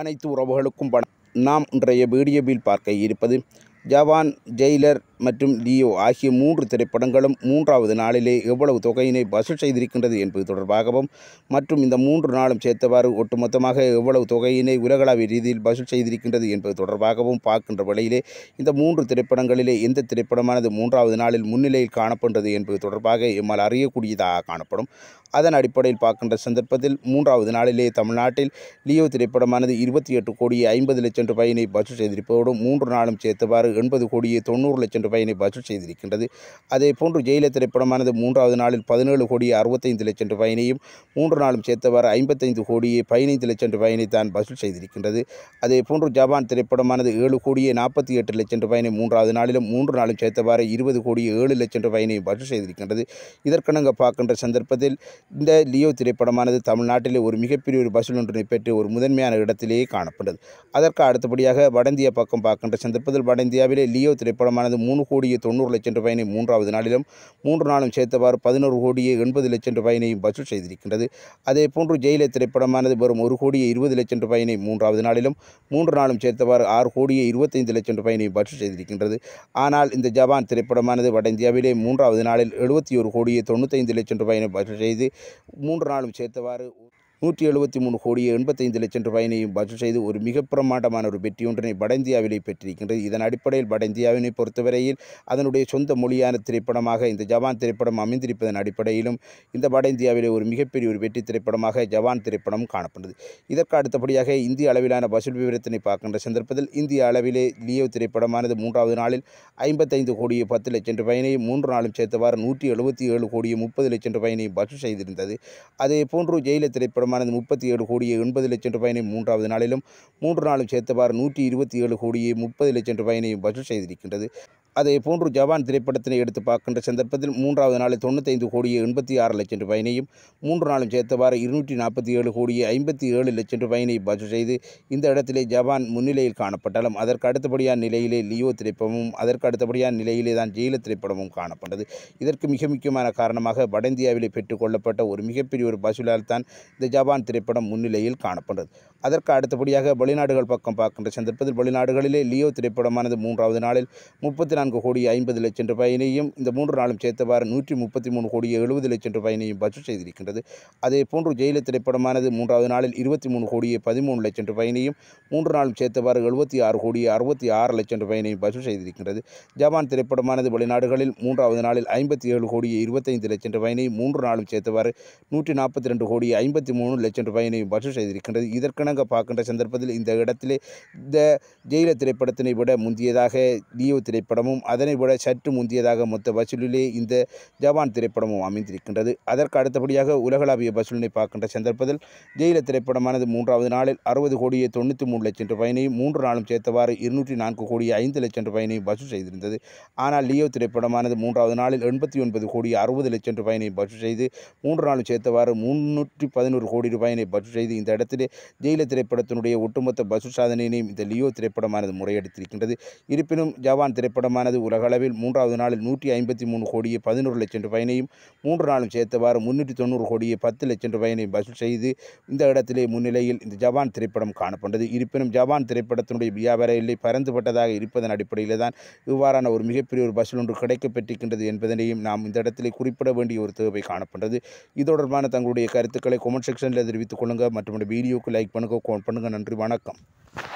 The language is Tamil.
அனைத்து உறவுகளுக்கும் பணம் நாம் இன்றைய வீடியோவில் பார்க்க இருப்பது ஜவான் ஜெயிலர் மற்றும் லியோ ஆகிய மூன்று திரைப்படங்களும் மூன்றாவது நாளிலே எவ்வளவு தொகையினை வசூல் செய்திருக்கின்றது என்பது தொடர்பாகவும் மற்றும் இந்த மூன்று நாளும் சேர்த்தவாறு ஒட்டுமொத்தமாக எவ்வளவு தொகையினை உலகளாவிய ரீதியில் வசூல் செய்திருக்கின்றது என்பது தொடர்பாகவும் பார்க்கின்ற வழியிலே இந்த மூன்று திரைப்படங்களிலே எந்த திரைப்படமானது மூன்றாவது நாளில் முன்னிலையில் காணப்படுகிறது என்பது தொடர்பாக எம்மால் அறியக்கூடியதாக காணப்படும் அதன் அடிப்படையில் பார்க்கின்ற சந்தர்ப்பத்தில் மூன்றாவது நாளிலே தமிழ்நாட்டில் லியோ திரைப்படமானது இருபத்தி எட்டு கோடியே ஐம்பது லட்சம் ரூபாயினை வசூல் செய்திருப்பதோடு மூன்று நாளும் சேர்த்தவாறு எண்பது கோடியே தொண்ணூறு லட்சம் என்ற ரூபாயினை வசூல் செய்திருக்கின்றது அதே போன்று ஜெயில திரைப்படமானது மூன்றாவது நாளில் பதினேழு கோடி அறுபத்தைந்து லட்சம் பயனையும் மூன்று நாளும் சேர்த்தவாறு ஐம்பத்தைந்து கோடியே பதினைந்து லட்சம் பயனை தான் வசூல் செய்திருக்கின்றது அதே போன்று ஜப்பான் திரைப்படமானது ஏழு கோடியே நாற்பத்தி எட்டு லட்சம் பயனை மூன்றாவது நாளிலும் மூன்று நாளும் சேர்த்தவாறு இருபது கோடியே ஏழு லட்சம் பயனையும் வசூல் செய்திருக்கின்றது இதற்கணங்க பார்க்கின்ற சந்தர்ப்பத்தில் இந்த லியோ திரைப்படமானது தமிழ்நாட்டிலே ஒரு மிகப்பெரிய ஒரு வசூல் ஒன்றினை பெற்று ஒரு முதன்மையான இடத்திலேயே காணப்பட்டது அதற்கு அடுத்தபடியாக வடந்தியா பக்கம் பார்க்கின்ற சந்தர்ப்பத்தில் வடந்தியாவிலே லியோ திரைப்படமானது மூன்று மூணு கோடியே தொண்ணூறு லட்சம் ரூபாயினை மூன்றாவது நாளிலும் மூன்று நாளும் சேர்த்தவாறு பதினோரு கோடியே எண்பது லட்சம் ரூபாயினையும் வசூல் செய்திருக்கின்றது போன்று ஜெயிலை திரைப்படமானது வரும் ஒரு கோடியே இருபது லட்சம் ரூபாயினை மூன்றாவது நாளிலும் மூன்று நாளும் சேர்த்தவாறு ஆறு கோடியே இருபத்தைந்து லட்சம் ரூபாயினையும் வசூல் செய்திருக்கின்றது ஆனால் இந்த ஜப்பான் திரைப்படமானது வட இந்தியாவிலே மூன்றாவது நாளில் எழுபத்தி ஒரு கோடியே தொண்ணூத்தைந்து லட்சம் ரூபாயினை வசூல் செய்து மூன்று நாளும் சேர்த்தவாறு நூற்றி எழுபத்தி மூணு கோடியே எண்பத்தைந்து லட்சம் ரூபாயினையும் பட்ஜெட் செய்து ஒரு மிக பிரமாண்டமான ஒரு வெற்றியொன்றினை வட இந்தியாவிலே பெற்றிருக்கின்றது இதன் அடிப்படையில் வட இந்தியாவினை பொறுத்தவரையில் அதனுடைய சொந்த மொழியான திரைப்படமாக இந்த ஜவான் திரைப்படம் அமைந்திருப்பதன் அடிப்படையிலும் இந்த வட இந்தியாவிலே ஒரு மிகப்பெரிய ஒரு வெற்றி திரைப்படமாக ஜவான் திரைப்படம் காணப்படுது இதற்கு அடுத்தபடியாக இந்திய அளவிலான வசூல் விவரத்தினை பார்க்கின்ற சந்தர்ப்பத்தில் இந்திய அளவிலே லியோ திரைப்படமானது மூன்றாவது நாளில் ஐம்பத்தைந்து கோடியே பத்து லட்சம் ரூபாயினையும் மூன்று நாளும் சேர்த்தவாறு நூற்றி எழுபத்தி ஏழு கோடியே முப்பது லட்சம் ரூபாயினையும் பட்ஜெட் செய்திருந்தது அதே போன்று ஜெயில திரைப்படம் வருமானது முப்பத்தி ஏழு கோடியே எண்பது லட்சம் ரூபாயினை மூன்றாவது நாளிலும் மூன்று நாளும் சேர்த்தவாறு நூற்றி இருபத்தி ஏழு கோடியே முப்பது லட்சம் ரூபாயினையும் வசூல் செய்திருக்கின்றது அதே போன்று ஜப்பான் திரைப்படத்தினை எடுத்து பார்க்கின்ற சந்தர்ப்பத்தில் மூன்றாவது நாளில் தொண்ணூத்தைந்து கோடியே எண்பத்தி ஆறு லட்சம் ரூபாயினையும் மூன்று நாளும் சேர்த்தவாறு இருநூற்றி நாற்பத்தி ஏழு கோடியே ஐம்பத்தி ஏழு லட்சம் ரூபாயினை வசூல் செய்து இந்த இடத்திலே ஜப்பான் முன்னிலையில் காணப்பட்டாலும் அதற்கு அடுத்தபடியான நிலையிலே லியோ திரைப்படமும் அதற்கு அடுத்தபடியான நிலையிலே தான் ஜெயில திரைப்படமும் காணப்பட்டது இதற்கு மிக முக்கியமான காரணமாக வட இந்தியாவிலே பெற்றுக்கொள்ளப்பட்ட ஒரு மிகப்பெரிய ஒரு வசூலால் தான் இந்த ஜப்பான் திரைப்படம் முன்னிலையில் காணப்படுகிறது அதற்கு அடுத்தபடியாக வெளிநாடுகள் பக்கம் பார்க்கின்ற சந்தர்ப்பத்தில் வெளிநாடுகளிலே லியோ திரைப்படமானது மூன்றாவது நாளில் முப்பத்தி நான்கு கோடி ஐம்பது லட்சம் ரூபாயினையும் இந்த மூன்று நாளும் சேர்த்தவாறு நூற்றி முப்பத்தி மூணு கோடி எழுபது லட்சம் ரூபாயினையும் பட்ஜெட் செய்திருக்கின்றது அதே போன்று ஜெயில திரைப்படமானது மூன்றாவது நாளில் இருபத்தி மூணு கோடியே பதிமூணு லட்சம் ரூபாயினையும் மூன்று நாளும் சேர்த்தவாறு எழுபத்தி ஆறு கோடி அறுபத்தி ஆறு லட்சம் ரூபாயினையும் பட்ஜெட் செய்திருக்கின்றது ஜப்பான் திரைப்படமானது வெளிநாடுகளில் மூன்றாவது நாளில் ஐம்பத்தி ஏழு கோடியே இருபத்தைந்து லட்சம் ரூபாயினையும் மூன்று நாளும் சேர்த்தவாறு நூற்றி நாற்பத்தி ரெண்டு கோடி ஐம்பத்தி மூணு மூணு லட்சம் ரூபாயினையும் வசூல் செய்திருக்கின்றது இதற்கிணங்க பார்க்கின்ற சந்தர்ப்பத்தில் இந்த இடத்திலே இந்த ஜெயில திரைப்படத்தினை விட முந்தியதாக லியோ திரைப்படமும் அதனை விட சற்று முந்தியதாக மொத்த வசூலிலே இந்த ஜப்பான் திரைப்படமும் அமைந்திருக்கின்றது அதற்கு அடுத்தபடியாக உலகளாவிய வசூலினை பார்க்கின்ற சந்தர்ப்பத்தில் ஜெயில திரைப்படமானது மூன்றாவது நாளில் அறுபது கோடியே தொண்ணூற்றி மூணு லட்சம் ரூபாயினையும் மூன்று நாளும் சேர்த்தவாறு இருநூற்றி நான்கு கோடி ஐந்து லட்சம் ரூபாயினையும் வசூல் செய்திருந்தது ஆனால் லியோ திரைப்படமானது மூன்றாவது நாளில் எண்பத்தி ஒன்பது கோடி அறுபது லட்சம் ரூபாயினையும் வசூல் செய்து மூன்று நாளும் சேர்த்தவாறு முன்னூற்றி பதினோரு கோடி கோடி ரூபாயினை பட்ஜெட் செய்து இந்த இடத்திலே ஜெயில திரைப்படத்தினுடைய ஒட்டுமொத்த பட்ஜெட் சாதனையினையும் இந்த லியோ திரைப்படமானது முறையெடுத்திருக்கின்றது இருப்பினும் ஜவான் திரைப்படமானது உலகளவில் மூன்றாவது நாளில் நூற்றி ஐம்பத்தி மூணு கோடியே பதினோரு லட்சம் ரூபாயினையும் மூன்று நாளும் சேர்த்தவாறு முன்னூற்றி தொண்ணூறு கோடியே பத்து லட்சம் ரூபாயினையும் பட்ஜெட் செய்து இந்த இடத்திலே முன்னிலையில் இந்த ஜவான் திரைப்படம் காணப்பட்டது இருப்பினும் ஜவான் திரைப்படத்தினுடைய வியாபார எல்லை பறந்துபட்டதாக இருப்பதன் அடிப்படையில் தான் இவ்வாறான ஒரு மிகப்பெரிய ஒரு பஸ்ஸில் ஒன்று கிடைக்கப்பட்டிருக்கின்றது என்பதனையும் நாம் இந்த இடத்திலே குறிப்பிட வேண்டிய ஒரு தேவை காணப்பட்டது இது தொடர்பான தங்களுடைய கருத்துக்களை கொமெண்ட் செக்ஷன் கமெண்ட்ஸனில் தெரிவித்துக் கொள்ளுங்கள் மற்றும் வீடியோக்கு லைக் பண்ணுங்கள் பண்ணுங்கள் நன்றி வணக்கம்